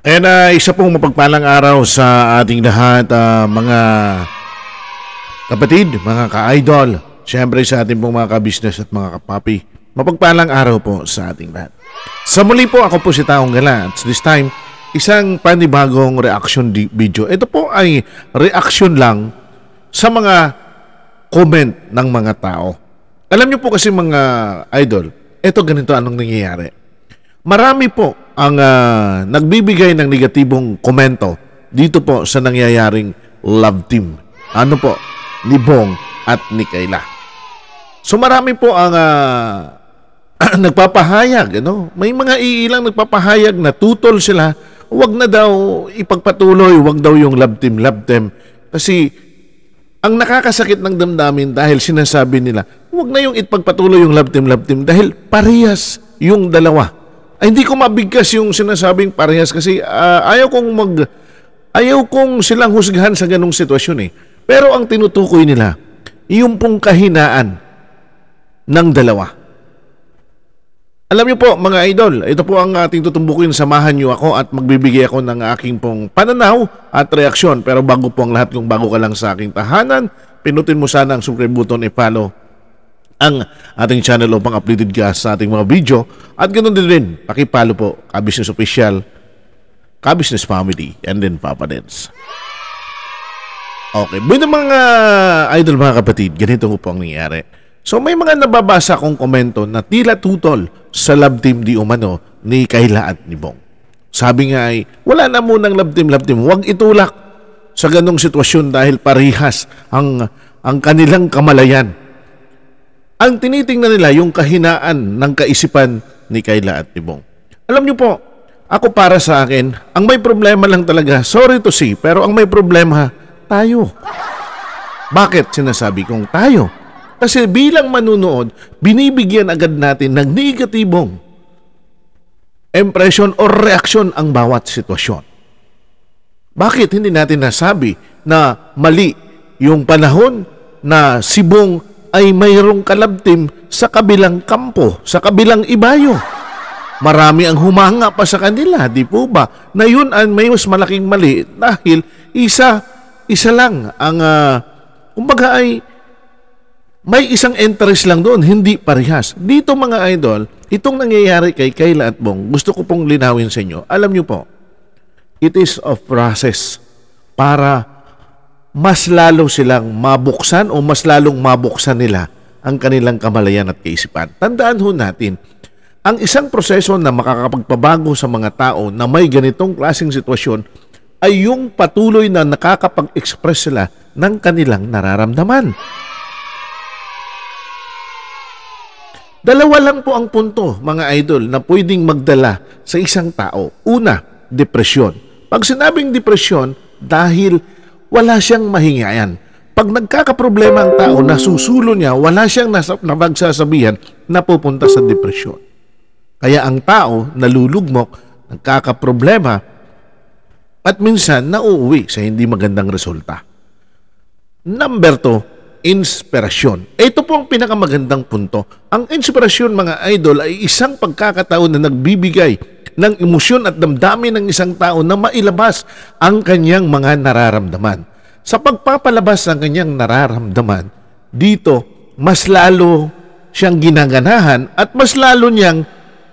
And uh, isa pong mapagpalang araw sa ating lahat uh, mga kapatid, mga ka-idol, Siyempre sa ating pong mga ka-business at mga ka-papi Mapagpalang araw po sa ating lahat. Sa muli po ako po si Taong Gala at this time, isang panibagong reaction video. Ito po ay reaction lang sa mga comment ng mga tao. Alam niyo po kasi mga idol, ito ganito anong nangyayari. Marami po ang uh, nagbibigay ng negatibong komento dito po sa nangyayaring love team. Ano po? Ni Bong at ni Kayla. So marami po ang uh, nagpapahayag. Ano? May mga iilang nagpapahayag na tutol sila. Huwag na daw ipagpatuloy. Huwag daw yung love team, love team. Kasi ang nakakasakit ng damdamin dahil sinasabi nila, huwag na yung ipagpatuloy yung love team, love team dahil parehas yung dalawa ay, hindi ko mabigkas yung sinasabing parehas kasi uh, ayaw kong mag ayaw kong silang husgahan sa ganong sitwasyon eh. Pero ang tinutukoy nila, yung pong kahinaan ng dalawa. Alam niyo po mga idol, ito po ang ating tutumbukin. Samahan niyo ako at magbibigay ako ng aking pong pananaw at reaksyon. Pero bago po ang lahat, kung bago ka lang sa aking tahanan, pinutin mo sana ang subscribe button, i-follow ang ating channel upang updated ka sa ating mga video. At ganoon din rin, pakipalo po, Kabisnes Official, Kabisnes Family, and then Papa Dance. Okay, buwan mga idol mga kapatid, ganito po ang nangyayari. So may mga nababasa akong komento na tila tutol sa love team di umano ni Kayla at ni Bong. Sabi nga ay, wala na munang love team, love team. Huwag itulak sa ganong sitwasyon dahil parihas ang, ang kanilang kamalayan ang tinitingnan nila yung kahinaan ng kaisipan ni Kayla at Tibong. Alam niyo po, ako para sa akin, ang may problema lang talaga, sorry to say, pero ang may problema, tayo. Bakit sinasabi kong tayo? Kasi bilang manunood, binibigyan agad natin ng negatibong impression or reaction ang bawat sitwasyon. Bakit hindi natin nasabi na mali yung panahon na si Bong ay mayroong kalabtim sa kabilang kampo, sa kabilang ibayo. Marami ang humanga pa sa kanila, di po ba? Na yun ang may mas malaking mali dahil isa, isa lang ang, uh, kumbaga ay may isang interest lang doon, hindi parehas. Dito mga idol, itong nangyayari kay Kayla at Bong, gusto ko pong linawin sa inyo. Alam nyo po, it is a process para mas lalo silang mabuksan o mas lalong mabuksan nila ang kanilang kamalayan at kaisipan. Tandaan ho natin, ang isang proseso na makakapagpabago sa mga tao na may ganitong klaseng sitwasyon ay yung patuloy na nakakapag-express sila ng kanilang nararamdaman. Dalawa lang po ang punto, mga idol, na pwedeng magdala sa isang tao. Una, depresyon. Pag sinabing depresyon, dahil wala siyang mahinga yan. Pag nagkakaproblema ang tao, nasusulo niya, wala siyang nas- napagsasabihan na pupunta sa depresyon. Kaya ang tao nalulugmok, nagkakaproblema, at minsan nauuwi sa hindi magandang resulta. Number two, inspirasyon. Ito po ang pinakamagandang punto. Ang inspirasyon mga idol ay isang pagkakataon na nagbibigay ng emosyon at damdamin ng isang tao na mailabas ang kanyang mga nararamdaman. Sa pagpapalabas ng kanyang nararamdaman, dito mas lalo siyang ginaganahan at mas lalo niyang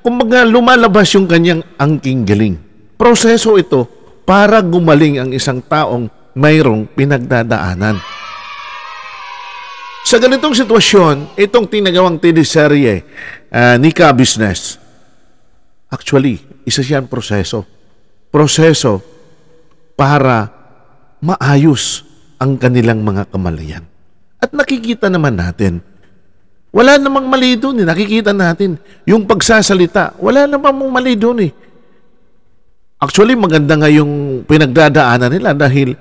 kumbaga lumalabas yung kanyang angking galing. Proseso ito para gumaling ang isang taong mayroong pinagdadaanan. Sa ganitong sitwasyon, itong tinagawang teleserye uh, ah, Nika Business Actually, isa siyang proseso. Proseso para maayos ang kanilang mga kamalayan. At nakikita naman natin, wala namang mali doon eh. Nakikita natin yung pagsasalita. Wala namang mali doon eh. Actually, maganda nga yung pinagdadaanan nila dahil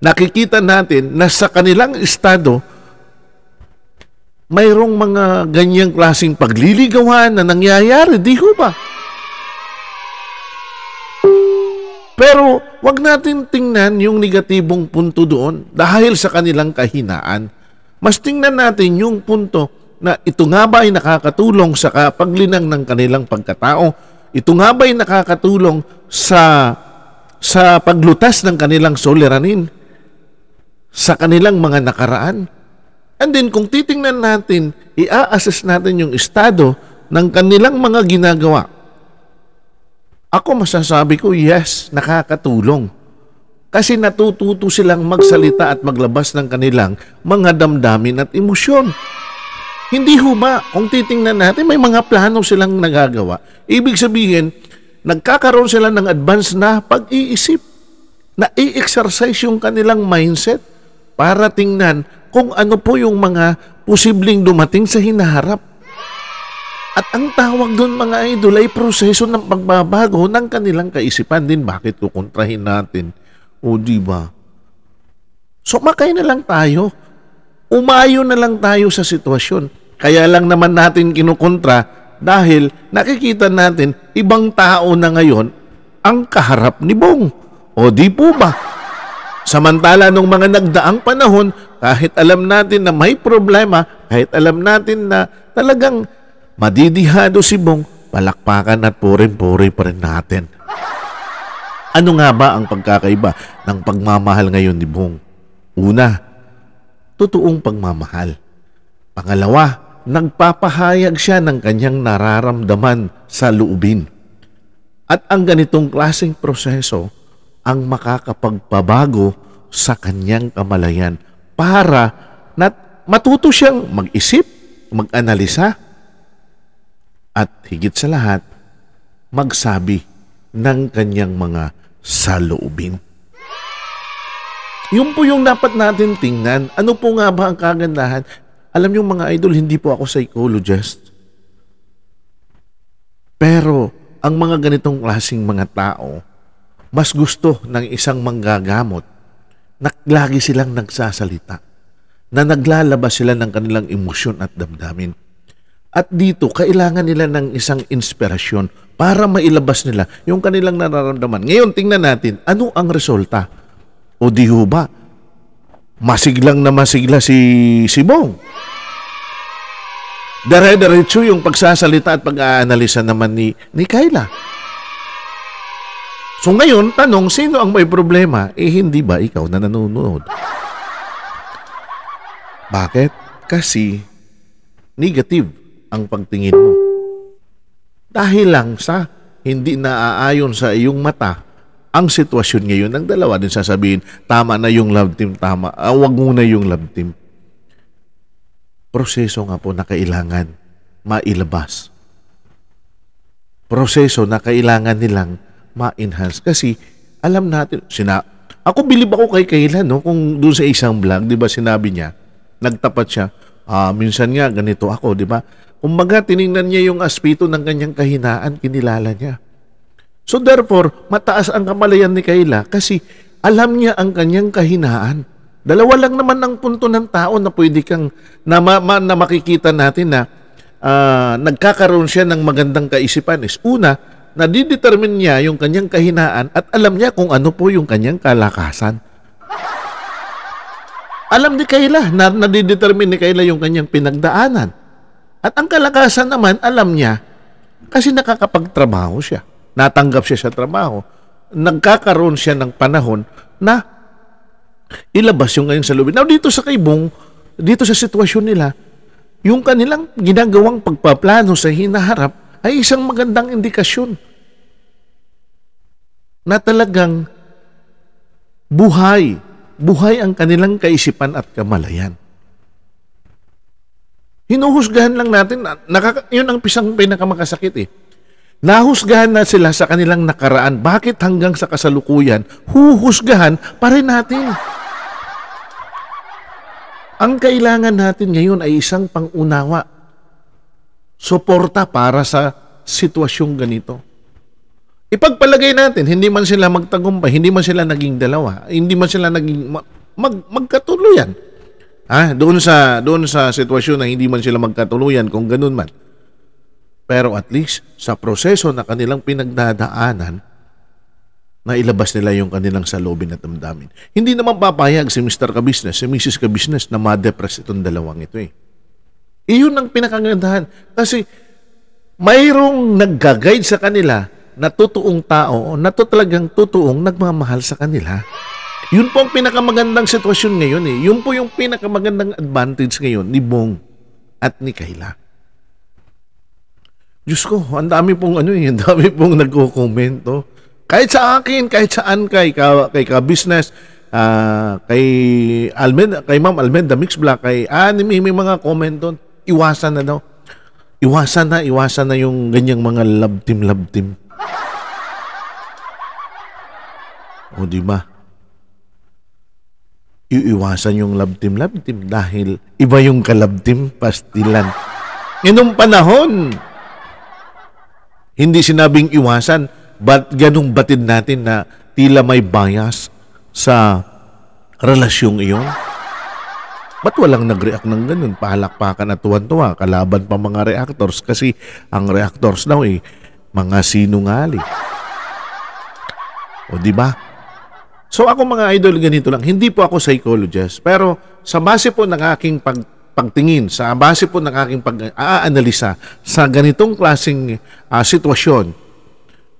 nakikita natin na sa kanilang estado, mayroong mga ganyang klasing pagliligawan na nangyayari. Di ho ba? Pero wag natin tingnan yung negatibong punto doon dahil sa kanilang kahinaan. Mas tingnan natin yung punto na ito nga ba ay nakakatulong sa kapaglinang ng kanilang pagkatao? Ito nga ba ay nakakatulong sa sa paglutas ng kanilang soleranin? Sa kanilang mga nakaraan? And then kung titingnan natin, i-assess natin yung estado ng kanilang mga ginagawa ako masasabi ko, yes, nakakatulong. Kasi natututo silang magsalita at maglabas ng kanilang mga damdamin at emosyon. Hindi ho ba, kung titingnan natin, may mga plano silang nagagawa. Ibig sabihin, nagkakaroon sila ng advance na pag-iisip, na i-exercise yung kanilang mindset para tingnan kung ano po yung mga posibleng dumating sa hinaharap. At ang tawag doon mga idol ay proseso ng pagbabago ng kanilang kaisipan din. Bakit kukontrahin natin? O di ba? So makay na lang tayo. Umayo na lang tayo sa sitwasyon. Kaya lang naman natin kinukontra dahil nakikita natin ibang tao na ngayon ang kaharap ni Bong. O di po ba? Samantala nung mga nagdaang panahon, kahit alam natin na may problema, kahit alam natin na talagang madidihado si Bong, palakpakan at puri puri pa rin natin. Ano nga ba ang pagkakaiba ng pagmamahal ngayon ni Bong? Una, totoong pagmamahal. Pangalawa, nagpapahayag siya ng kanyang nararamdaman sa loobin. At ang ganitong klaseng proseso ang makakapagpabago sa kanyang kamalayan para nat matuto siyang mag-isip, mag-analisa, at higit sa lahat, magsabi ng kanyang mga saloobin. Yun po yung dapat natin tingnan. Ano po nga ba ang kagandahan? Alam niyo mga idol, hindi po ako psychologist. Pero ang mga ganitong klasing mga tao, mas gusto ng isang manggagamot na lagi silang nagsasalita, na naglalabas sila ng kanilang emosyon at damdamin. At dito, kailangan nila ng isang inspirasyon para mailabas nila yung kanilang nararamdaman. Ngayon, tingnan natin, ano ang resulta? O di ho ba? Masiglang na masigla si, Sibong. Bong. Dare-diretso yung pagsasalita at pag-aanalisa naman ni, ni Kayla. So ngayon, tanong, sino ang may problema? Eh, hindi ba ikaw na nanonood? Bakit? Kasi negative ang pagtingin mo. Dahil lang sa hindi naaayon sa iyong mata ang sitwasyon ngayon ng dalawa din sasabihin, tama na yung love team, tama. Ah, wag muna yung love team. Proseso nga po na kailangan mailabas. Proseso na kailangan nilang ma-enhance. Kasi alam natin, sina, ako bilib ako kay Kayla, no? Kung doon sa isang vlog, di ba sinabi niya, nagtapat siya, ah, minsan nga ganito ako, di ba? Umaga, tiningnan niya yung aspeto ng kanyang kahinaan, kinilala niya. So therefore, mataas ang kamalayan ni Kayla kasi alam niya ang kanyang kahinaan. Dalawa lang naman ang punto ng tao na pwede kang na, ma, ma, na makikita natin na uh, nagkakaroon siya ng magandang kaisipan is una, nadidetermine niya yung kanyang kahinaan at alam niya kung ano po yung kanyang kalakasan. Alam ni Kayla, na, nadidetermine ni Kayla yung kanyang pinagdaanan. At ang kalakasan naman, alam niya, kasi nakakapagtrabaho siya. Natanggap siya sa trabaho. Nagkakaroon siya ng panahon na ilabas yung kanyang salubin. Now, dito sa kaibong, dito sa sitwasyon nila, yung kanilang ginagawang pagpaplano sa hinaharap ay isang magandang indikasyon na talagang buhay, buhay ang kanilang kaisipan at kamalayan hinuhusgahan lang natin. Nakaka- yun ang pisang pinakamakasakit eh. Nahusgahan na sila sa kanilang nakaraan. Bakit hanggang sa kasalukuyan, huhusgahan pa rin natin? Ang kailangan natin ngayon ay isang pangunawa. Suporta para sa sitwasyong ganito. Ipagpalagay natin, hindi man sila magtagumpay, hindi man sila naging dalawa, hindi man sila naging mag, magkatuluyan Ha? Doon sa doon sa sitwasyon na hindi man sila magkatuluyan kung ganun man. Pero at least sa proseso na kanilang pinagdadaanan na ilabas nila yung kanilang saloobin at damdamin. Hindi naman papayag si Mr. Kabisnes, si Mrs. Kabisnes na ma-depress itong dalawang ito eh. Iyon ang pinakagandahan kasi mayroong nagga-guide sa kanila na totoong tao na to talagang totoong nagmamahal sa kanila. Yun po ang pinakamagandang sitwasyon ngayon eh. Yun po yung pinakamagandang advantage ngayon ni Bong at ni Kayla. Diyos ko, ang dami pong ano eh, ang dami pong nagko-komento. Oh. Kahit sa akin, kahit saan kay ka, kay ka business, uh, kay Almen, kay Ma'am Almen the Mix Black, kay anime ah, may mga comment doon. Iwasan na daw. Iwasan na, iwasan na yung ganyang mga love team, love team. O, di ba? iiwasan yung love team, love team dahil iba yung kalab team, pastilan. Ganong panahon, hindi sinabing iwasan, but ganong batid natin na tila may bias sa relasyong iyon. Ba't walang nag-react ng ganun? Pahalakpakan at tuwan-tuwa, kalaban pa mga reactors kasi ang reactors daw eh, mga sinungali. O di ba? So ako mga idol, ganito lang. Hindi po ako psychologist. Pero sa base po ng aking pag, pagtingin, sa base po ng aking pag-aanalisa sa ganitong klaseng uh, sitwasyon,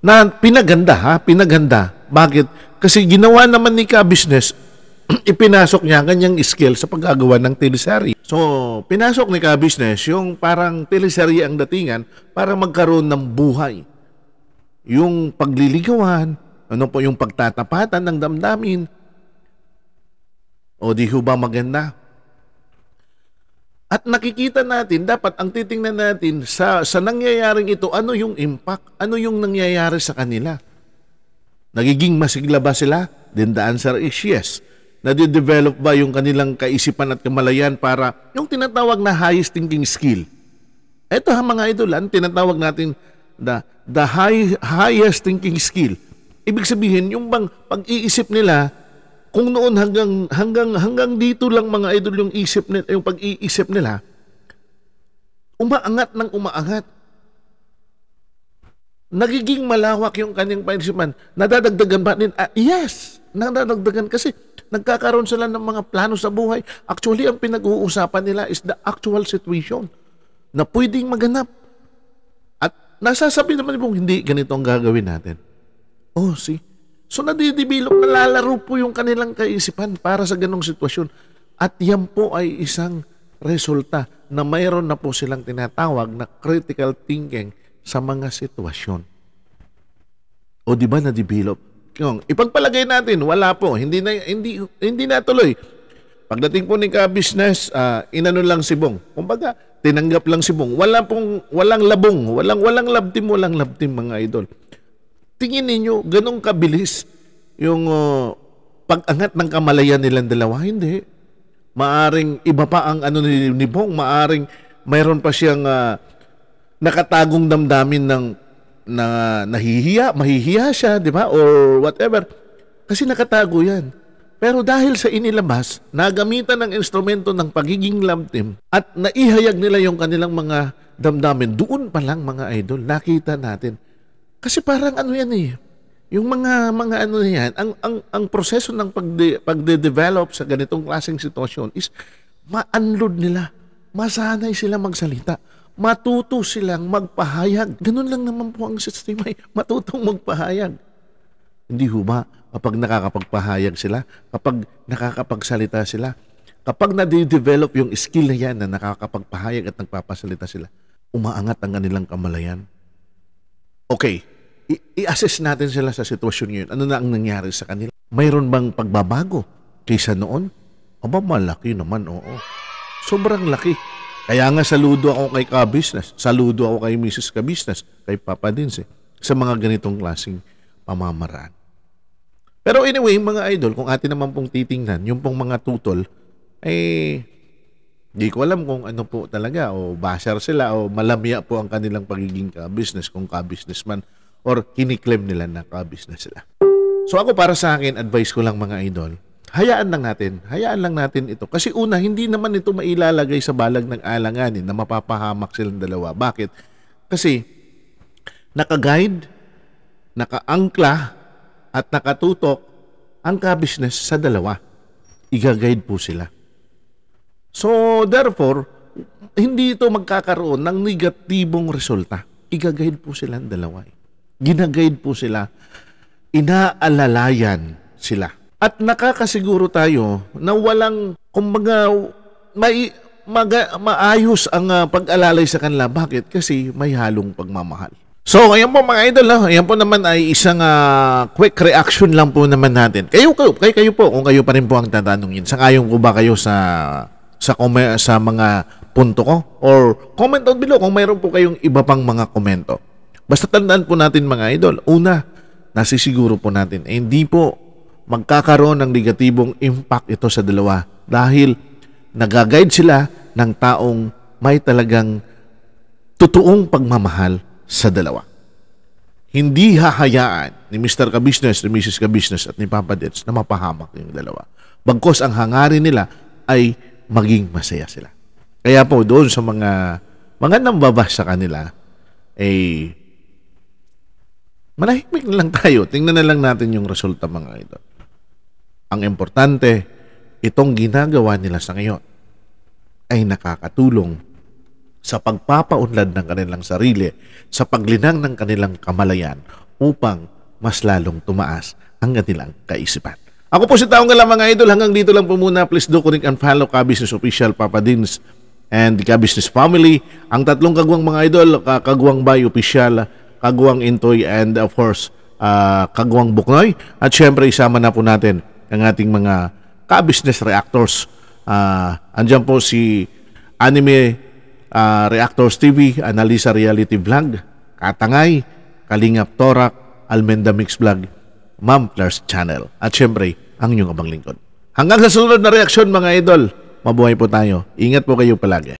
na pinaganda ha, pinaganda. Bakit? Kasi ginawa naman ni Ka Business, ipinasok niya ganyang skill sa paggagawa ng teleserye. So, pinasok ni Ka Business yung parang teleserye ang datingan para magkaroon ng buhay. Yung pagliligawan, ano po yung pagtatapatan ng damdamin? O di ho ba maganda? At nakikita natin, dapat ang titingnan natin sa, sa nangyayaring ito, ano yung impact? Ano yung nangyayari sa kanila? Nagiging masigla ba sila? Then the answer is yes. Nade-develop ba yung kanilang kaisipan at kamalayan para yung tinatawag na highest thinking skill? Ito ha mga idol, tinatawag natin the, the high, highest thinking skill – Ibig sabihin, yung bang pag-iisip nila, kung noon hanggang hanggang hanggang dito lang mga idol yung isip nila, yung pag-iisip nila, umaangat ng umaangat. Nagiging malawak yung kanyang paisipan. Nadadagdagan ba nila? Ah, yes, nadadagdagan kasi nagkakaroon sila ng mga plano sa buhay. Actually, ang pinag-uusapan nila is the actual situation na pwedeng maganap. At nasasabi naman po, hindi ganito ang gagawin natin. Oh, see? So nadidevelop, nalalaro po yung kanilang kaisipan para sa ganong sitwasyon. At yan po ay isang resulta na mayroon na po silang tinatawag na critical thinking sa mga sitwasyon. O di ba na-develop? Yung ipagpalagay natin, wala po, hindi na hindi hindi na tuloy. Pagdating po ni ka business, uh, ah, inano lang si Bong. Kumbaga, tinanggap lang si Bong. Wala pong walang labong, walang walang love team, walang love team mga idol. Tingin ninyo, ganong kabilis yung uh, pag-angat ng kamalayan nilang dalawa? Hindi. Maaring iba pa ang ano ni, ni Bong. Maaring mayroon pa siyang uh, nakatagong damdamin ng na nahihiya, mahihiya siya, di ba? Or whatever. Kasi nakatago yan. Pero dahil sa inilabas, nagamitan ng instrumento ng pagiging lamtim at naihayag nila yung kanilang mga damdamin. Doon pa lang mga idol, nakita natin kasi parang ano yan eh, yung mga mga ano yan, ang ang ang proseso ng pagde, pagde-develop sa ganitong klaseng sitwasyon is ma-unload nila. Masanay sila magsalita. Matuto silang magpahayag. Ganun lang naman po ang sistema eh. Matutong magpahayag. Hindi ho ba? Kapag nakakapagpahayag sila, kapag nakakapagsalita sila, kapag nade-develop yung skill na yan na nakakapagpahayag at nagpapasalita sila, umaangat ang kanilang kamalayan. Okay, i-assess natin sila sa sitwasyon yun. Ano na ang nangyari sa kanila? Mayroon bang pagbabago kaysa noon? Aba, malaki naman, oo. Sobrang laki. Kaya nga saludo ako kay ka-business, saludo ako kay Mrs. Ka-business, kay Papa din eh, sa mga ganitong klaseng pamamaraan. Pero anyway, mga idol, kung atin naman pong titingnan, yung pong mga tutol, eh, Di ko alam kung ano po talaga o basher sila o malamya po ang kanilang pagiging ka-business kung ka-businessman or kiniklaim nila na kabis na sila. So ako para sa akin, advice ko lang mga idol, hayaan lang natin, hayaan lang natin ito. Kasi una, hindi naman ito mailalagay sa balag ng alanganin na mapapahamak silang dalawa. Bakit? Kasi nakaguide, nakaangkla, at nakatutok ang ka sa dalawa. Iga-guide po sila. So, therefore, hindi ito magkakaroon ng negatibong resulta. iga po sila ang dalawa. Eh. Ginagaid po sila. Inaalalayan sila. At nakakasiguro tayo na walang, kumbaga, may, maga, maayos ang uh, pag-alalay sa kanila. Bakit? Kasi may halong pagmamahal. So, ayan po mga idol, ha? Ah. ayan po naman ay isang uh, quick reaction lang po naman natin. Kayo, kayo, kayo, kayo po, kung kayo pa rin po ang tatanong tatanungin, sangayon ko ba kayo sa sa, sa mga punto ko? Or comment down below kung mayroon po kayong iba pang mga komento. Basta tandaan po natin mga idol, una, nasisiguro po natin, eh, hindi po magkakaroon ng negatibong impact ito sa dalawa dahil nagaguide sila ng taong may talagang totoong pagmamahal sa dalawa. Hindi hahayaan ni Mr. Kabusiness, ni Mrs. Kabusiness at ni Papa Dets na mapahamak yung dalawa. Bagkos ang hangarin nila ay maging masaya sila. Kaya po doon sa mga mga nambabas sa kanila, eh manahimik na lang tayo. Tingnan na lang natin yung resulta mga idol. Ang importante, itong ginagawa nila sa ngayon ay nakakatulong sa pagpapaunlad ng kanilang sarili, sa paglinang ng kanilang kamalayan upang mas lalong tumaas ang kanilang kaisipan. Ako po si Taong Gala mga idol. Hanggang dito lang po muna. Please do connect and follow Ka Business Official Papa Dins and Ka Business Family. Ang tatlong kagwang mga idol, Kagwang Bay Official, Kaguang Intoy and of course uh, ah, Kaguang Buknoy at syempre isama na po natin ang ating mga ka-business reactors. Uh, andyan po si Anime uh, Reactors TV, Analisa Reality Vlog, Katangay, Kalingap Torak, Almenda Mix Vlog, Ma'am Claire's Channel at syempre ang inyong abang lingkod. Hanggang sa sunod na reaksyon mga idol, mabuhay po tayo. Ingat po kayo palagi.